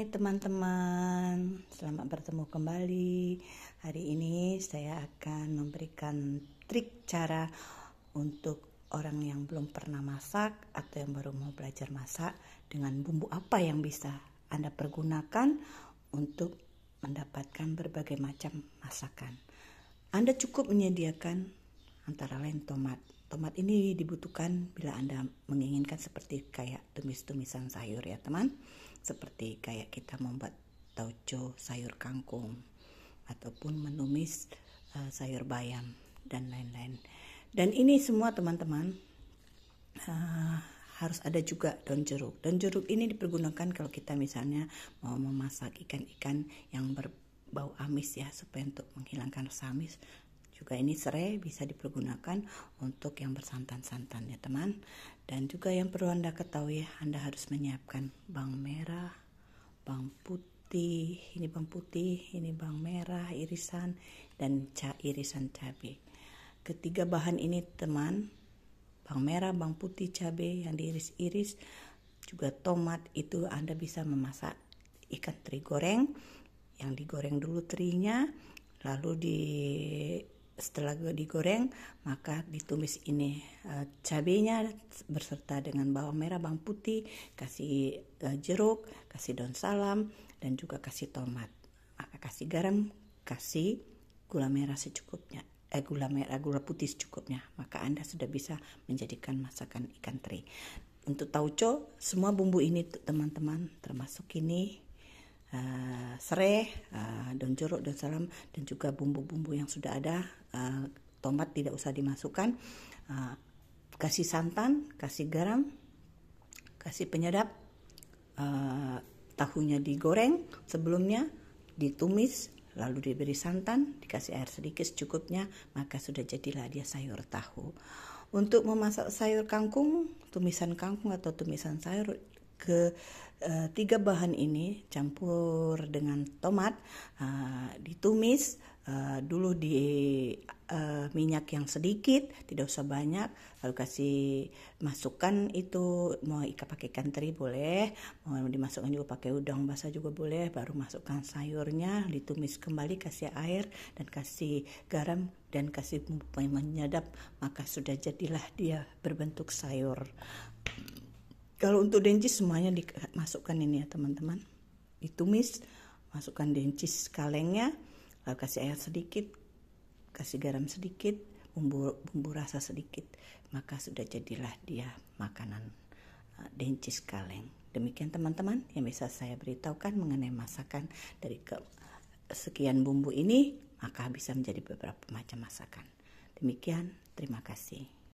Hai teman-teman, selamat bertemu kembali. Hari ini saya akan memberikan trik cara untuk orang yang belum pernah masak atau yang baru mau belajar masak dengan bumbu apa yang bisa Anda pergunakan untuk mendapatkan berbagai macam masakan. Anda cukup menyediakan antara lain tomat. Tomat ini dibutuhkan bila Anda menginginkan seperti kayak tumis-tumisan sayur ya teman. Seperti kayak kita membuat tauco sayur kangkung ataupun menumis uh, sayur bayam dan lain-lain. Dan ini semua teman-teman uh, harus ada juga daun jeruk. Daun jeruk ini dipergunakan kalau kita misalnya mau memasak ikan-ikan yang berbau amis ya supaya untuk menghilangkan rasa amis juga ini serai bisa dipergunakan untuk yang bersantan-santan ya teman dan juga yang perlu anda ketahui anda harus menyiapkan bawang merah bawang putih ini bawang putih ini bawang merah irisan dan ca irisan cabai ketiga bahan ini teman bawang merah bawang putih cabai yang diiris-iris juga tomat itu anda bisa memasak ikan teri goreng yang digoreng dulu terinya lalu di setelah digoreng maka ditumis ini eh, cabenya berserta dengan bawang merah bawang putih kasih eh, jeruk kasih daun salam dan juga kasih tomat maka kasih garam kasih gula merah secukupnya eh, gula merah gula putih secukupnya maka anda sudah bisa menjadikan masakan ikan teri untuk tauco semua bumbu ini teman-teman termasuk ini serai, eh, daun jeruk, daun salam, dan juga bumbu-bumbu yang sudah ada. Eh, tomat tidak usah dimasukkan. Eh, kasih santan, kasih garam, kasih penyedap. Uh, tahunya digoreng sebelumnya, ditumis, lalu diberi santan, dikasih air sedikit secukupnya, maka sudah jadilah dia sayur tahu. Untuk memasak sayur kangkung, tumisan kangkung atau tumisan sayur ke uh, tiga bahan ini campur dengan tomat uh, ditumis uh, dulu di uh, minyak yang sedikit tidak usah banyak lalu kasih masukkan itu mau ikan pakai ikan teri boleh mau dimasukkan juga pakai udang basah juga boleh baru masukkan sayurnya ditumis kembali kasih air dan kasih garam dan kasih bumbu penyedap maka sudah jadilah dia berbentuk sayur kalau untuk dencis semuanya dimasukkan ini ya teman-teman ditumis masukkan dencis kalengnya lalu eh, kasih air sedikit kasih garam sedikit bumbu bumbu rasa sedikit maka sudah jadilah dia makanan eh, dencis kaleng demikian teman-teman yang bisa saya beritahukan mengenai masakan dari ke sekian bumbu ini maka bisa menjadi beberapa macam masakan demikian terima kasih